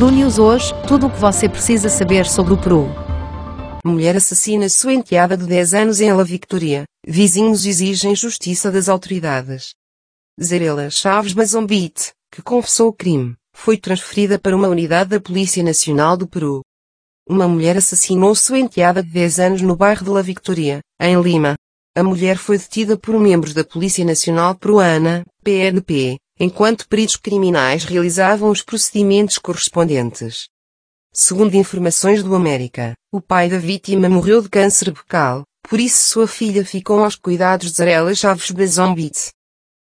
Peru hoje, tudo o que você precisa saber sobre o Peru. Mulher assassina sua enteada de 10 anos em La Victoria. Vizinhos exigem justiça das autoridades. Zarela Chaves Mazombite, que confessou o crime, foi transferida para uma unidade da Polícia Nacional do Peru. Uma mulher assassinou sua enteada de 10 anos no bairro de La Victoria, em Lima. A mulher foi detida por membros da Polícia Nacional Peruana, PNP, enquanto peritos criminais realizavam os procedimentos correspondentes. Segundo informações do América, o pai da vítima morreu de câncer bucal, por isso sua filha ficou aos cuidados de Zarela Chaves Bazombit.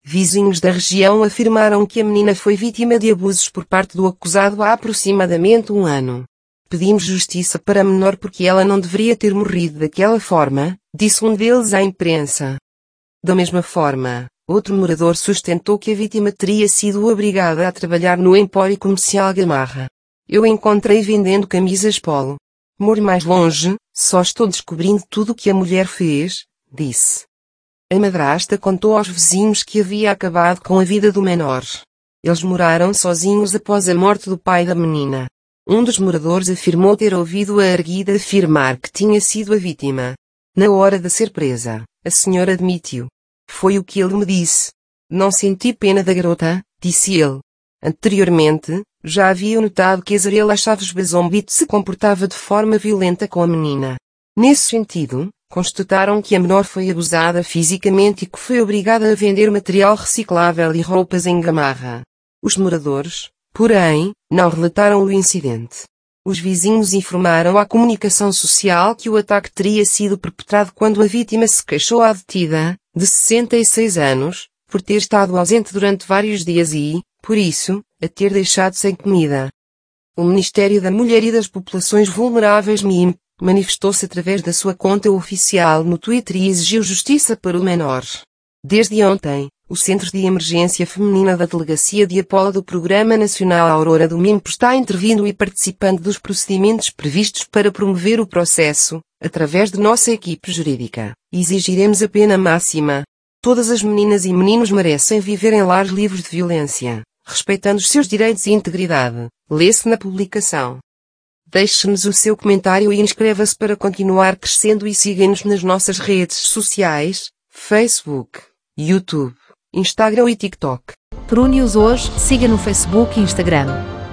Vizinhos da região afirmaram que a menina foi vítima de abusos por parte do acusado há aproximadamente um ano. Pedimos justiça para a menor porque ela não deveria ter morrido daquela forma, disse um deles à imprensa. Da mesma forma, Outro morador sustentou que a vítima teria sido obrigada a trabalhar no empório comercial Gamarra. Eu encontrei vendendo camisas polo. Moro mais longe, só estou descobrindo tudo o que a mulher fez, disse. A madrasta contou aos vizinhos que havia acabado com a vida do menor. Eles moraram sozinhos após a morte do pai da menina. Um dos moradores afirmou ter ouvido a erguida afirmar que tinha sido a vítima. Na hora da ser presa, a senhora admitiu. Foi o que ele me disse. Não senti pena da garota, disse ele. Anteriormente, já havia notado que Azarela Chaves Bazombito se comportava de forma violenta com a menina. Nesse sentido, constataram que a menor foi abusada fisicamente e que foi obrigada a vender material reciclável e roupas em gamarra. Os moradores, porém, não relataram o incidente. Os vizinhos informaram à comunicação social que o ataque teria sido perpetrado quando a vítima se queixou à detida, de 66 anos, por ter estado ausente durante vários dias e, por isso, a ter deixado sem comida. O Ministério da Mulher e das Populações Vulneráveis MIM manifestou-se através da sua conta oficial no Twitter e exigiu justiça para o menor. Desde ontem, o Centro de Emergência Feminina da Delegacia de Apolo do Programa Nacional Aurora do MIMPO está intervindo e participando dos procedimentos previstos para promover o processo, através de nossa equipe jurídica. Exigiremos a pena máxima. Todas as meninas e meninos merecem viver em lares livres de violência, respeitando os seus direitos e integridade. Lê-se na publicação. Deixe-nos o seu comentário e inscreva-se para continuar crescendo e siga-nos nas nossas redes sociais, Facebook, YouTube. Instagram e TikTok. Prune-os hoje, siga no Facebook e Instagram.